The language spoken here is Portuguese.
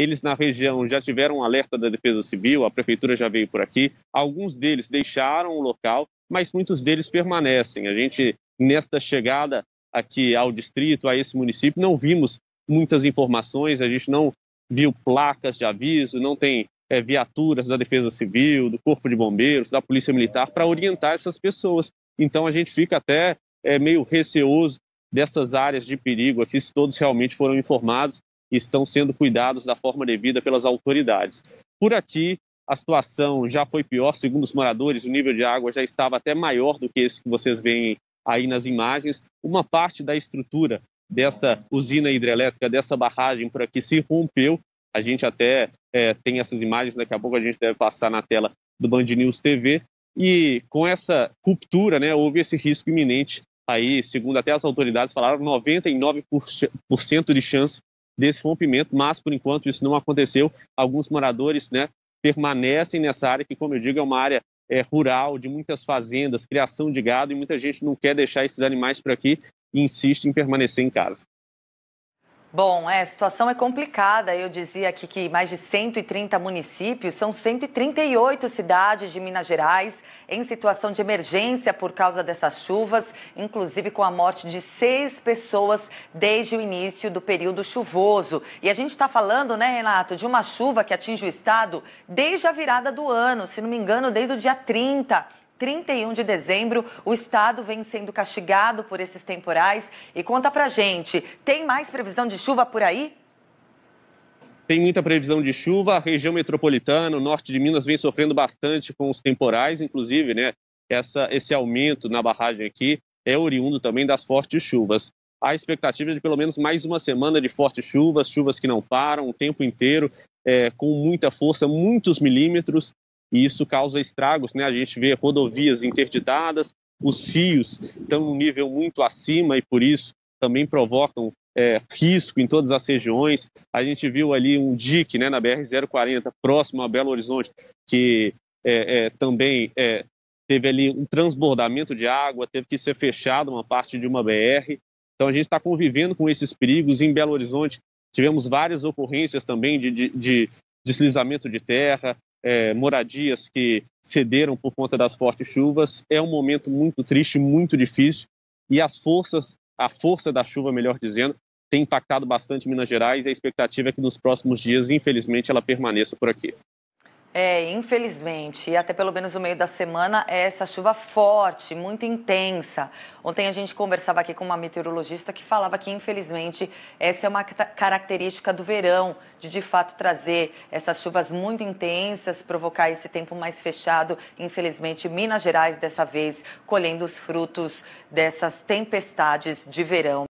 Eles na região já tiveram um alerta da Defesa Civil, a prefeitura já veio por aqui. Alguns deles deixaram o local, mas muitos deles permanecem. A gente, nesta chegada aqui ao distrito, a esse município, não vimos muitas informações, a gente não viu placas de aviso, não tem é, viaturas da Defesa Civil, do Corpo de Bombeiros, da Polícia Militar para orientar essas pessoas. Então a gente fica até é, meio receoso dessas áreas de perigo aqui, se todos realmente foram informados estão sendo cuidados da forma devida pelas autoridades. Por aqui, a situação já foi pior, segundo os moradores, o nível de água já estava até maior do que esse que vocês veem aí nas imagens. Uma parte da estrutura dessa usina hidrelétrica, dessa barragem por aqui, se rompeu. A gente até é, tem essas imagens, daqui a pouco a gente deve passar na tela do Band News TV. E com essa ruptura, né, houve esse risco iminente aí, segundo até as autoridades falaram, 99% de chance desse rompimento, mas por enquanto isso não aconteceu. Alguns moradores né, permanecem nessa área, que, como eu digo, é uma área é, rural, de muitas fazendas, criação de gado, e muita gente não quer deixar esses animais por aqui e insiste em permanecer em casa. Bom, é, a situação é complicada. Eu dizia aqui que mais de 130 municípios, são 138 cidades de Minas Gerais em situação de emergência por causa dessas chuvas, inclusive com a morte de seis pessoas desde o início do período chuvoso. E a gente está falando, né, Renato, de uma chuva que atinge o estado desde a virada do ano, se não me engano, desde o dia 30. 31 de dezembro. O estado vem sendo castigado por esses temporais. E conta pra gente, tem mais previsão de chuva por aí? Tem muita previsão de chuva, a região metropolitana, o norte de Minas vem sofrendo bastante com os temporais, inclusive, né? Essa, esse aumento na barragem aqui é oriundo também das fortes chuvas. Há expectativa é de pelo menos mais uma semana de fortes chuvas, chuvas que não param o tempo inteiro, é, com muita força, muitos milímetros e isso causa estragos, né? A gente vê rodovias interditadas, os rios estão num nível muito acima e por isso também provocam é, risco em todas as regiões. A gente viu ali um dique né, na BR-040, próximo a Belo Horizonte, que é, é, também é, teve ali um transbordamento de água, teve que ser fechada uma parte de uma BR. Então a gente está convivendo com esses perigos. Em Belo Horizonte tivemos várias ocorrências também de, de, de deslizamento de terra, é, moradias que cederam por conta das fortes chuvas. É um momento muito triste, muito difícil, e as forças, a força da chuva, melhor dizendo, tem impactado bastante Minas Gerais e a expectativa é que nos próximos dias, infelizmente, ela permaneça por aqui. É, infelizmente, e até pelo menos o meio da semana, é essa chuva forte, muito intensa. Ontem a gente conversava aqui com uma meteorologista que falava que, infelizmente, essa é uma característica do verão, de de fato trazer essas chuvas muito intensas, provocar esse tempo mais fechado. Infelizmente, Minas Gerais, dessa vez, colhendo os frutos dessas tempestades de verão.